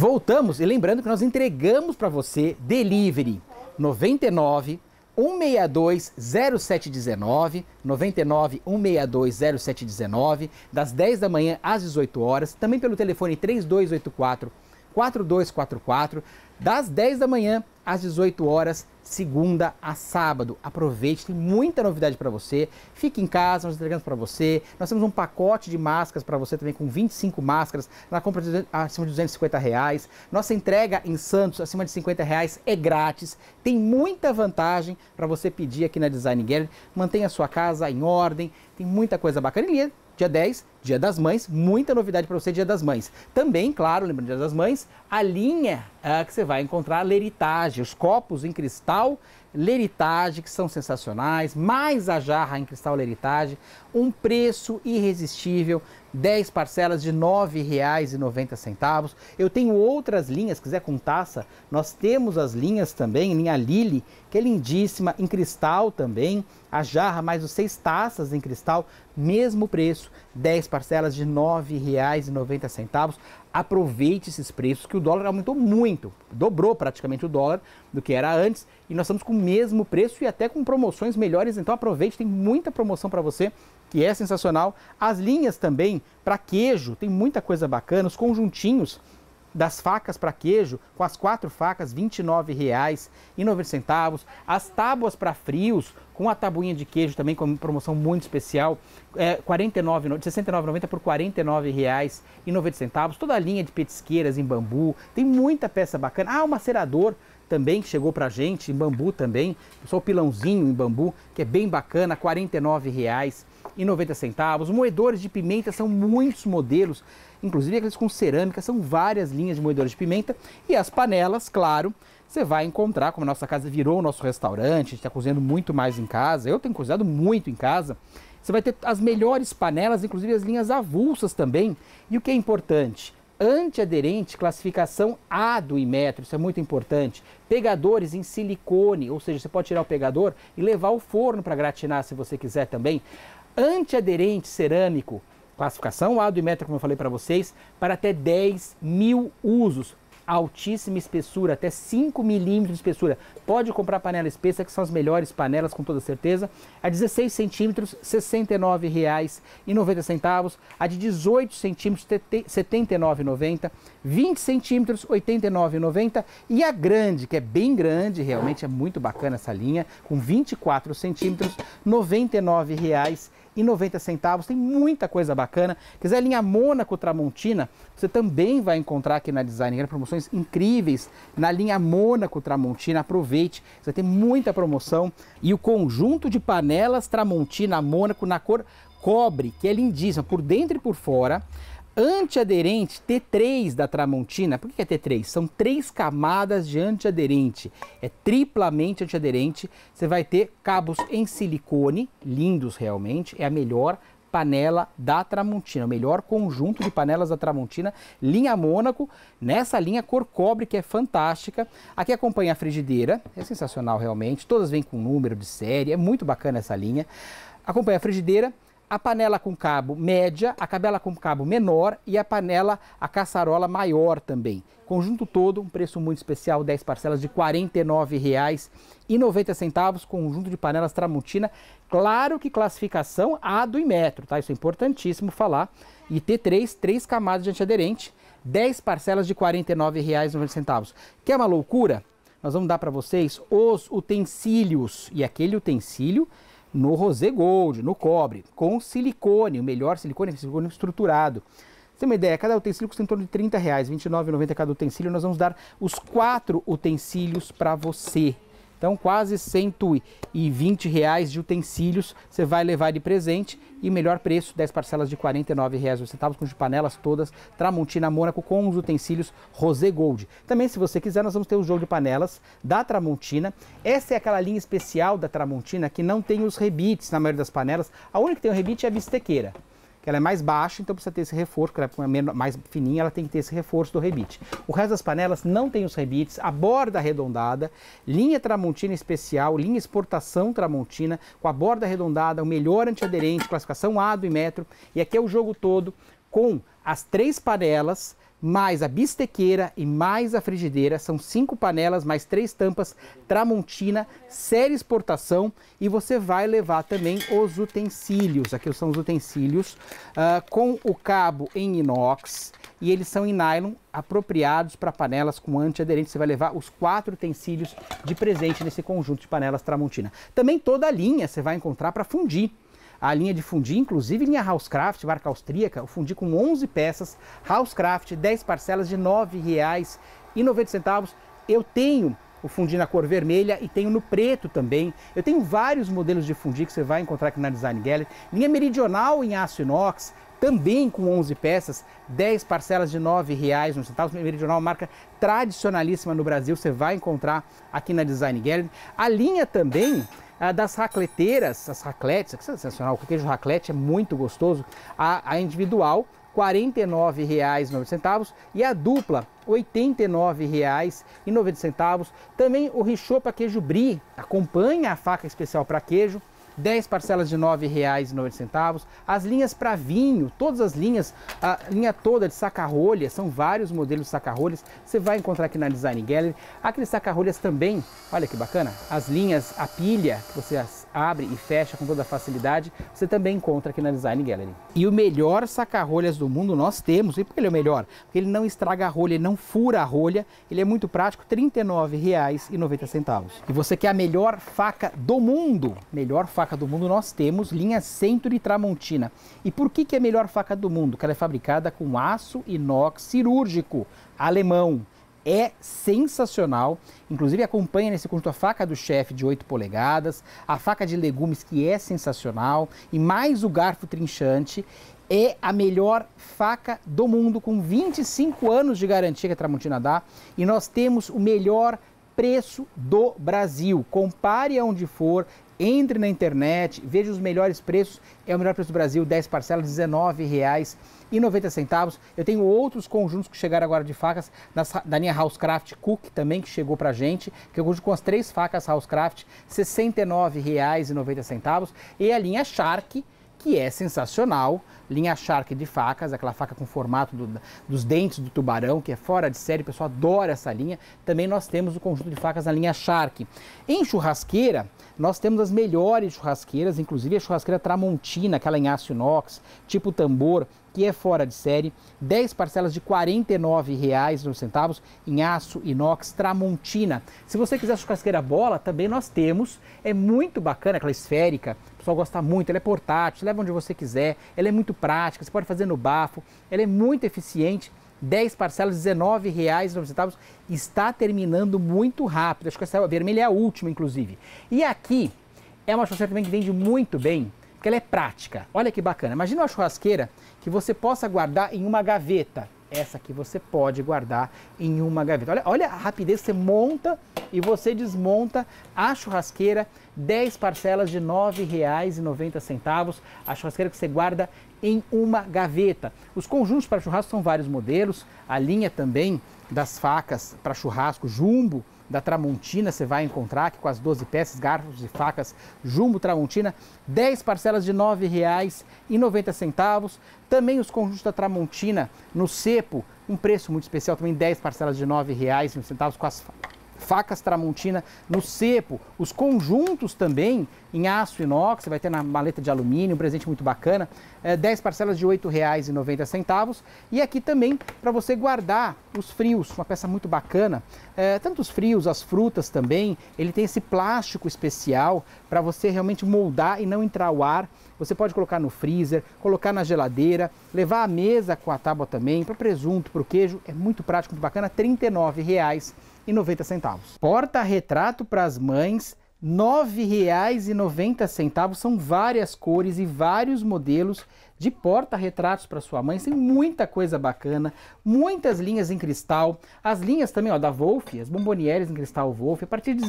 Voltamos e lembrando que nós entregamos para você delivery 99 162 0719, 99 162 0719, das 10 da manhã às 18 horas, também pelo telefone 3284 4244, das 10 da manhã às 18 horas, segunda a sábado. Aproveite, tem muita novidade para você. Fique em casa, nós entregamos para você. Nós temos um pacote de máscaras para você também, com 25 máscaras, na compra de, acima de 250 reais. Nossa entrega em Santos, acima de 50 reais, é grátis. Tem muita vantagem para você pedir aqui na Design Gallery. Mantenha a sua casa em ordem, tem muita coisa bacana. E dia 10 Dia das Mães, muita novidade para você, Dia das Mães. Também, claro, lembrando Dia das Mães, a linha é, que você vai encontrar Leritage, os copos em cristal Leritage, que são sensacionais, mais a jarra em cristal Leritage, um preço irresistível, 10 parcelas de R$ 9,90. Eu tenho outras linhas, se quiser com taça, nós temos as linhas também, linha Lily, que é lindíssima, em cristal também, a jarra mais os seis taças em cristal, mesmo preço, 10 parcelas de R$ 9,90. Aproveite esses preços, que o dólar aumentou muito, dobrou praticamente o dólar do que era antes, e nós estamos com o mesmo preço e até com promoções melhores, então aproveite, tem muita promoção para você que é sensacional. As linhas também para queijo, tem muita coisa bacana, os conjuntinhos das facas para queijo, com as quatro facas, R$ 29,09. As tábuas para frios, com a tabuinha de queijo também, com uma promoção muito especial, é, R$ 69,90 por R$ 49,90. Toda a linha de petisqueiras em bambu, tem muita peça bacana. Ah, o macerador também que chegou para gente, em bambu também, só o pilãozinho em bambu, que é bem bacana, R$ 49,00 centavos. Moedores de pimenta são muitos modelos, inclusive aqueles com cerâmica, são várias linhas de moedores de pimenta. E as panelas, claro, você vai encontrar, como a nossa casa virou o nosso restaurante, a gente está cozinhando muito mais em casa, eu tenho cozinhado muito em casa. Você vai ter as melhores panelas, inclusive as linhas avulsas também. E o que é importante? antiaderente, classificação A do Imetro, isso é muito importante. Pegadores em silicone, ou seja, você pode tirar o pegador e levar o forno para gratinar se você quiser também antiaderente cerâmico, classificação A do Imetra, como eu falei para vocês, para até 10 mil usos. Altíssima espessura, até 5 milímetros de espessura. Pode comprar panela espessa, que são as melhores panelas, com toda certeza. A 16 centímetros, R$ 69,90. A de 18 centímetros, R$ 79,90. 20 centímetros, R$ 89,90. E a grande, que é bem grande, realmente é muito bacana essa linha, com 24 centímetros, R$ 99,00 e centavos Tem muita coisa bacana. Quiser a linha Mônaco Tramontina, você também vai encontrar aqui na Design Grand promoções incríveis na linha Mônaco Tramontina. Aproveite, você tem muita promoção. E o conjunto de panelas Tramontina Mônaco na cor cobre, que é lindíssima, por dentro e por fora antiaderente T3 da Tramontina. Por que é T3? São três camadas de antiaderente. É triplamente antiaderente. Você vai ter cabos em silicone, lindos realmente, é a melhor panela da Tramontina, o melhor conjunto de panelas da Tramontina, linha Mônaco, nessa linha cor cobre que é fantástica. Aqui acompanha a frigideira, é sensacional realmente, todas vêm com número de série, é muito bacana essa linha. Acompanha a frigideira, a panela com cabo média, a cabela com cabo menor e a panela, a caçarola maior também. Conjunto todo, um preço muito especial, 10 parcelas de R$ 49,90, conjunto de panelas Tramontina. Claro que classificação A do Imetro, tá? Isso é importantíssimo falar. E T3, três camadas de antiaderente, 10 parcelas de R$ 49,90. Que é uma loucura? Nós vamos dar para vocês os utensílios. E aquele utensílio no rosé gold, no cobre, com silicone, o melhor silicone, silicone estruturado. Você tem uma ideia, cada utensílio custa em torno de 30 reais, R$29,90 cada utensílio. Nós vamos dar os quatro utensílios para você. Então, quase 120 reais de utensílios você vai levar de presente e melhor preço, 10 parcelas de R$ 49,00, com as panelas todas, Tramontina Mônaco com os utensílios Rosé Gold. Também, se você quiser, nós vamos ter o um jogo de panelas da Tramontina. Essa é aquela linha especial da Tramontina que não tem os rebites na maioria das panelas. A única que tem o rebite é a bistequeira que ela é mais baixa, então precisa ter esse reforço, que ela é mais fininha, ela tem que ter esse reforço do rebite. O resto das panelas não tem os rebites, a borda arredondada, linha tramontina especial, linha exportação tramontina, com a borda arredondada, o melhor antiaderente, classificação A do metro. e aqui é o jogo todo com as três panelas mais a bistequeira e mais a frigideira. São cinco panelas, mais três tampas, tramontina, série exportação. E você vai levar também os utensílios. Aqui são os utensílios uh, com o cabo em inox. E eles são em nylon, apropriados para panelas com antiaderente. Você vai levar os quatro utensílios de presente nesse conjunto de panelas Tramontina. Também toda a linha você vai encontrar para fundir a linha de fundi, inclusive linha Housecraft, marca austríaca, o fundi com 11 peças, Housecraft, 10 parcelas de R$ 9,90. Eu tenho o fundi na cor vermelha e tenho no preto também. Eu tenho vários modelos de fundi que você vai encontrar aqui na Design Gallery. Linha meridional em aço inox, também com 11 peças, 10 parcelas de R$ 9,01. Meridional, marca tradicionalíssima no Brasil, você vai encontrar aqui na Design Gallery. A linha também das racleteiras, as racletes, que é sensacional, o queijo raclete é muito gostoso, a, a individual, R$ 49,90 e a dupla R$ 89,90. Também o richopa queijo brie acompanha a faca especial para queijo 10 parcelas de R$ 9,09. As linhas para vinho, todas as linhas, a linha toda de sacarrolhas, são vários modelos de saca-rolhas, você vai encontrar aqui na Design Gallery. Aqueles saca-rolhas também, olha que bacana, as linhas, a pilha, que você abre e fecha com toda facilidade, você também encontra aqui na Design Gallery. E o melhor saca-rolhas do mundo nós temos. E por que ele é o melhor? Porque ele não estraga a rolha, ele não fura a rolha, ele é muito prático, R$ 39,90. E você quer a melhor faca do mundo? Melhor faca do mundo nós temos, linha Century Tramontina. E por que, que é a melhor faca do mundo? Porque ela é fabricada com aço inox cirúrgico alemão é sensacional. Inclusive acompanha nesse curso a faca do chefe de 8 polegadas, a faca de legumes que é sensacional e mais o garfo trinchante. É a melhor faca do mundo com 25 anos de garantia que a Tramontina dá e nós temos o melhor preço do Brasil. Compare aonde for, entre na internet, veja os melhores preços. É o melhor preço do Brasil, 10 parcelas, R$19,90. Eu tenho outros conjuntos que chegaram agora de facas, da linha Housecraft Cook também, que chegou pra gente, que é o conjunto com as três facas Housecraft, R$69,90. E a linha Shark, que é sensacional, linha Shark de facas, aquela faca com formato do, dos dentes do tubarão, que é fora de série, o pessoal adora essa linha. Também nós temos o conjunto de facas na linha Shark. Em churrasqueira, nós temos as melhores churrasqueiras, inclusive a churrasqueira Tramontina, aquela em aço inox, tipo tambor, que é fora de série, 10 parcelas de R$ 49,00 em aço inox Tramontina. Se você quiser churrasqueira bola, também nós temos, é muito bacana aquela esférica, o pessoal gosta muito, ela é portátil, leva onde você quiser, ela é muito prática, você pode fazer no bafo, ela é muito eficiente. 10 parcelas, R$19,90, Está terminando muito rápido. Acho que essa vermelha é a última, inclusive. E aqui é uma churrasqueira também que vende muito bem, porque ela é prática. Olha que bacana. Imagina uma churrasqueira que você possa guardar em uma gaveta. Essa aqui você pode guardar em uma gaveta. Olha, olha a rapidez, você monta e você desmonta a churrasqueira, 10 parcelas de R$ 9,90. A churrasqueira que você guarda em uma gaveta. Os conjuntos para churrasco são vários modelos, a linha também das facas para churrasco jumbo da Tramontina, você vai encontrar que com as 12 peças, garfos e facas Jumbo Tramontina, 10 parcelas de R$ 9,90. Também os conjuntos da Tramontina no cepo, um preço muito especial, também 10 parcelas de R$ 9,90 com as facas Tramontina no cepo, os conjuntos também em aço inox, você vai ter na maleta de alumínio, um presente muito bacana, é, 10 parcelas de R$ 8,90. E aqui também para você guardar os frios, uma peça muito bacana, é, tanto os frios, as frutas também, ele tem esse plástico especial para você realmente moldar e não entrar o ar. Você pode colocar no freezer, colocar na geladeira, levar à mesa com a tábua também, para presunto, para o queijo, é muito prático, muito bacana, R$ 39,00 centavos Porta-retrato para as mães, R$ 9,90. São várias cores e vários modelos de porta-retratos para sua mãe. Tem muita coisa bacana, muitas linhas em cristal. As linhas também, ó, da Wolf, as bombonieres em cristal Wolf, a partir de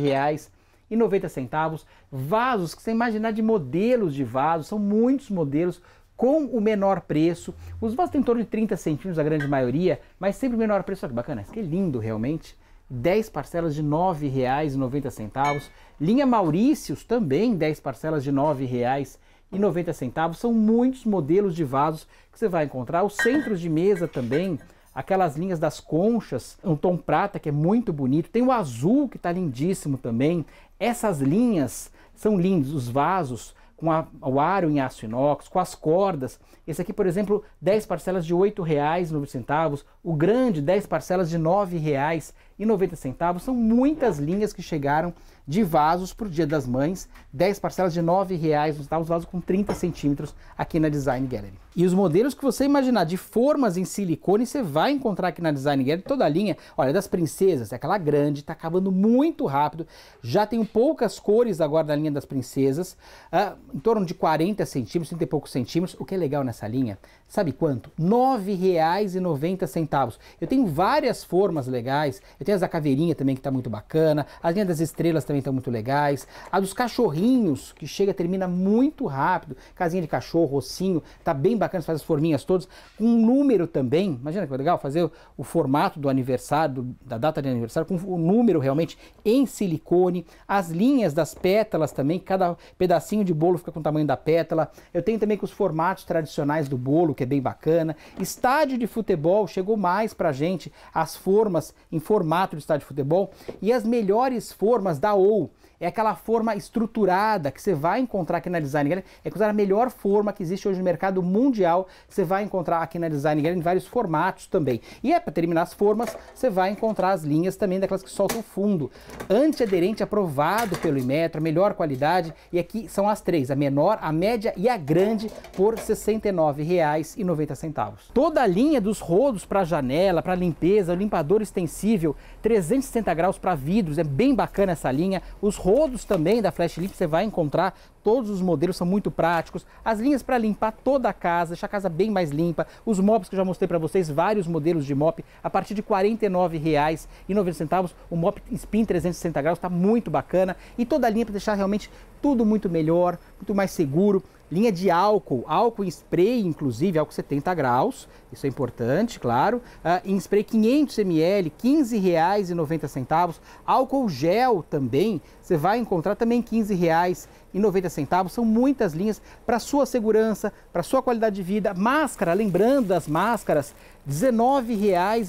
reais e 90 centavos. Vasos que você imaginar de modelos de vasos, são muitos modelos, com o menor preço. Os vasos têm em torno de 30 centímetros, a grande maioria, mas sempre o menor preço. Olha que bacana, que é lindo realmente. 10 parcelas de R$ 9,90. Linha Maurícios também 10 parcelas de R$ 9,90. São muitos modelos de vasos que você vai encontrar. Os centros de mesa também, aquelas linhas das conchas, um tom prata que é muito bonito. Tem o azul que está lindíssimo também. Essas linhas são lindos, os vasos com a, o aro em aço inox, com as cordas. Esse aqui, por exemplo, 10 parcelas de R$ 8,09. O grande, 10 parcelas de R$ 9,90. São muitas linhas que chegaram de vasos para o Dia das Mães. 10 parcelas de R$ 9,00, os vasos com 30 centímetros aqui na Design Gallery. E os modelos que você imaginar de formas em silicone, você vai encontrar aqui na Design Gallery toda a linha. Olha, das princesas, é aquela grande, tá acabando muito rápido. Já tenho poucas cores agora na linha das princesas, uh, em torno de 40 centímetros, 30 e poucos centímetros. O que é legal nessa linha, sabe quanto? R$ 9,90. Eu tenho várias formas legais, eu tenho as da caveirinha também que tá muito bacana, a linha das estrelas também estão muito legais, a dos cachorrinhos, que chega termina muito rápido, casinha de cachorro, rocinho, tá bem bacana, você faz as forminhas todas, com um número também. Imagina que legal fazer o, formato do aniversário, da data de aniversário, com o número realmente em silicone, as linhas das pétalas também, cada pedacinho de bolo fica com o tamanho da pétala. Eu tenho também com os formatos tradicionais do bolo, que é bem bacana. Estádio de futebol chegou mais pra gente, as formas em formato de estádio de futebol e as melhores formas da OU é aquela forma estruturada que você vai encontrar aqui na Design Gallery, é usar a melhor forma que existe hoje no mercado mundial, você vai encontrar aqui na Design Gallery em vários formatos também. E é para terminar as formas, você vai encontrar as linhas também daquelas que soltam fundo. Antiaderente aprovado pelo Imetro, melhor qualidade, e aqui são as três, a menor, a média e a grande, por R$ 69,90. Toda a linha dos rodos para janela, para limpeza, limpador extensível, 360 graus para vidros, é bem bacana essa linha, os rodos todos também da Flash Limp você vai encontrar. Todos os modelos são muito práticos. As linhas para limpar toda a casa, deixar a casa bem mais limpa. Os mops que eu já mostrei para vocês, vários modelos de mop a partir de R$ 49,90. O mop Spin 360 graus está muito bacana e toda a linha para deixar realmente tudo muito melhor, muito mais seguro linha de álcool, álcool em spray, inclusive, álcool 70 graus, isso é importante, claro, uh, em spray 500 ml, R$ centavos, álcool gel também, você vai encontrar também R$ centavos, são muitas linhas para sua segurança, para sua qualidade de vida, máscara, lembrando das máscaras, R$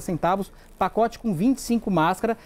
centavos, pacote com 25 máscaras,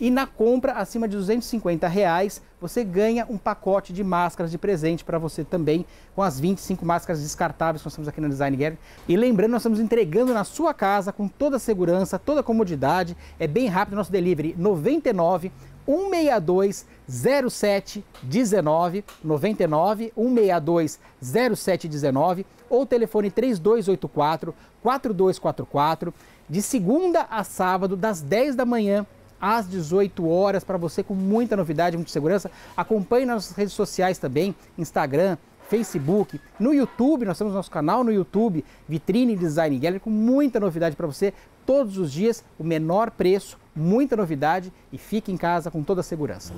e na compra acima de 250 reais, você ganha um pacote de máscaras de presente para você também, com as 25 máscaras descartáveis que nós temos aqui na Design Gallery. E lembrando, nós estamos entregando na sua casa com toda a segurança, toda a comodidade. É bem rápido o nosso delivery, 99 162 0719 99 162 0719 ou telefone 3284 4244 de segunda a sábado das 10 da manhã às 18 horas, para você com muita novidade, muita segurança. Acompanhe nas redes sociais também, Instagram, Facebook, no YouTube, nós temos nosso canal no YouTube, Vitrine Design Gallery, com muita novidade para você, todos os dias, o menor preço, muita novidade e fique em casa com toda a segurança.